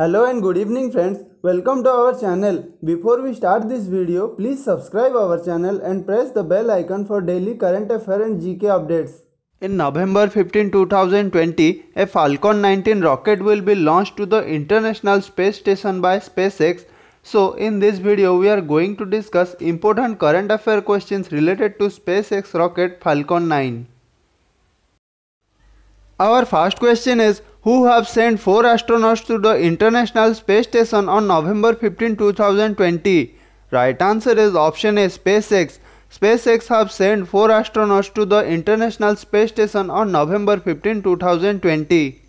Hello and good evening friends. Welcome to our channel. Before we start this video, please subscribe our channel and press the bell icon for daily current affairs and GK updates. In November 15, 2020, a Falcon 19 rocket will be launched to the International Space Station by SpaceX. So in this video, we are going to discuss important current affair questions related to SpaceX rocket Falcon 9. Our first question is who have sent four astronauts to the International Space Station on November 15, 2020? Right answer is option A SpaceX. SpaceX have sent four astronauts to the International Space Station on November 15, 2020.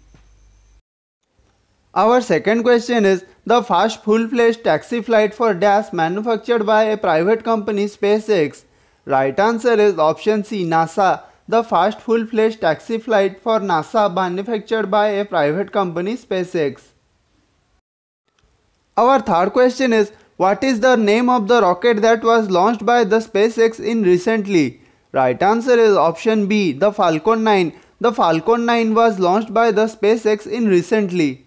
Our second question is the first full-fledged taxi flight for DAS manufactured by a private company SpaceX. Right answer is option C NASA the first full-fledged taxi flight for NASA manufactured by a private company SpaceX. Our third question is, what is the name of the rocket that was launched by the SpaceX in recently? Right answer is option B, the Falcon 9. The Falcon 9 was launched by the SpaceX in recently.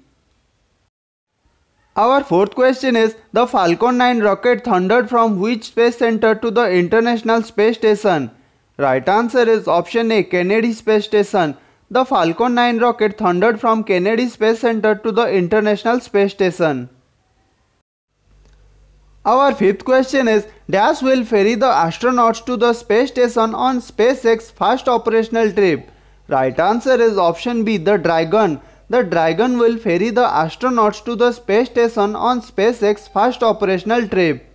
Our fourth question is, the Falcon 9 rocket thundered from which space center to the International Space Station? Right answer is option A Kennedy Space Station. The Falcon 9 rocket thundered from Kennedy Space Center to the International Space Station. Our fifth question is Dash will ferry the astronauts to the space station on SpaceX first operational trip. Right answer is option B the Dragon. The Dragon will ferry the astronauts to the space station on SpaceX first operational trip.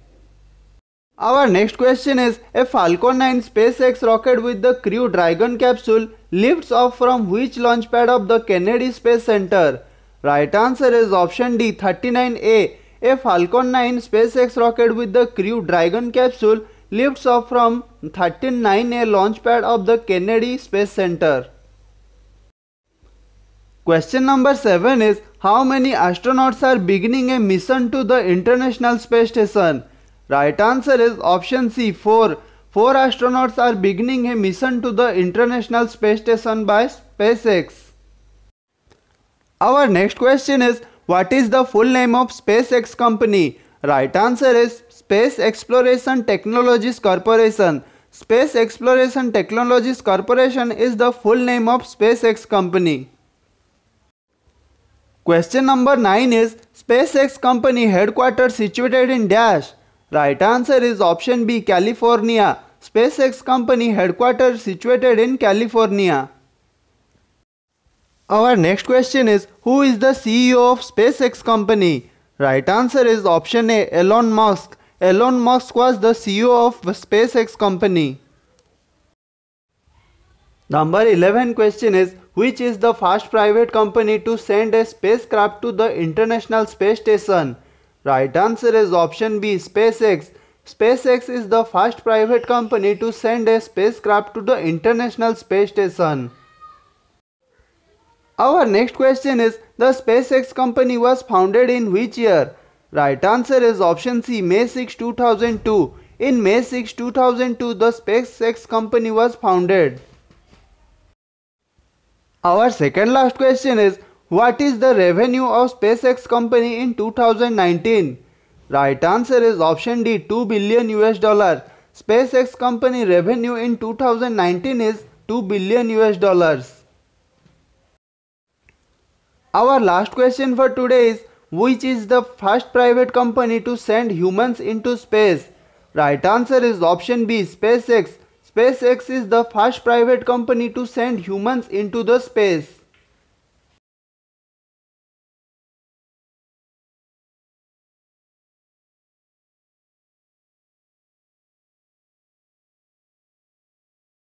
Our next question is a Falcon 9 SpaceX rocket with the Crew Dragon capsule lifts off from which launch pad of the Kennedy Space Center? Right answer is option D 39A. A Falcon 9 SpaceX rocket with the Crew Dragon capsule lifts off from 39A launch pad of the Kennedy Space Center. Question number 7 is how many astronauts are beginning a mission to the International Space Station? Right answer is option C 4. Four astronauts are beginning a mission to the International Space Station by SpaceX. Our next question is what is the full name of SpaceX company? Right answer is Space Exploration Technologies Corporation. Space Exploration Technologies Corporation is the full name of SpaceX company. Question number 9 is SpaceX company headquarters situated in dash. Right answer is option B California. SpaceX company headquarters situated in California. Our next question is who is the CEO of SpaceX company? Right answer is option A Elon Musk. Elon Musk was the CEO of SpaceX company. Number 11 question is which is the first private company to send a spacecraft to the International Space Station? Right answer is option B SpaceX. SpaceX is the first private company to send a spacecraft to the International Space Station. Our next question is the SpaceX company was founded in which year? Right answer is option C May 6, 2002. In May 6, 2002 the SpaceX company was founded. Our second last question is what is the revenue of SpaceX company in 2019? Right answer is option D 2 billion US dollar. SpaceX company revenue in 2019 is 2 billion US dollars. Our last question for today is which is the first private company to send humans into space? Right answer is option B SpaceX. SpaceX is the first private company to send humans into the space.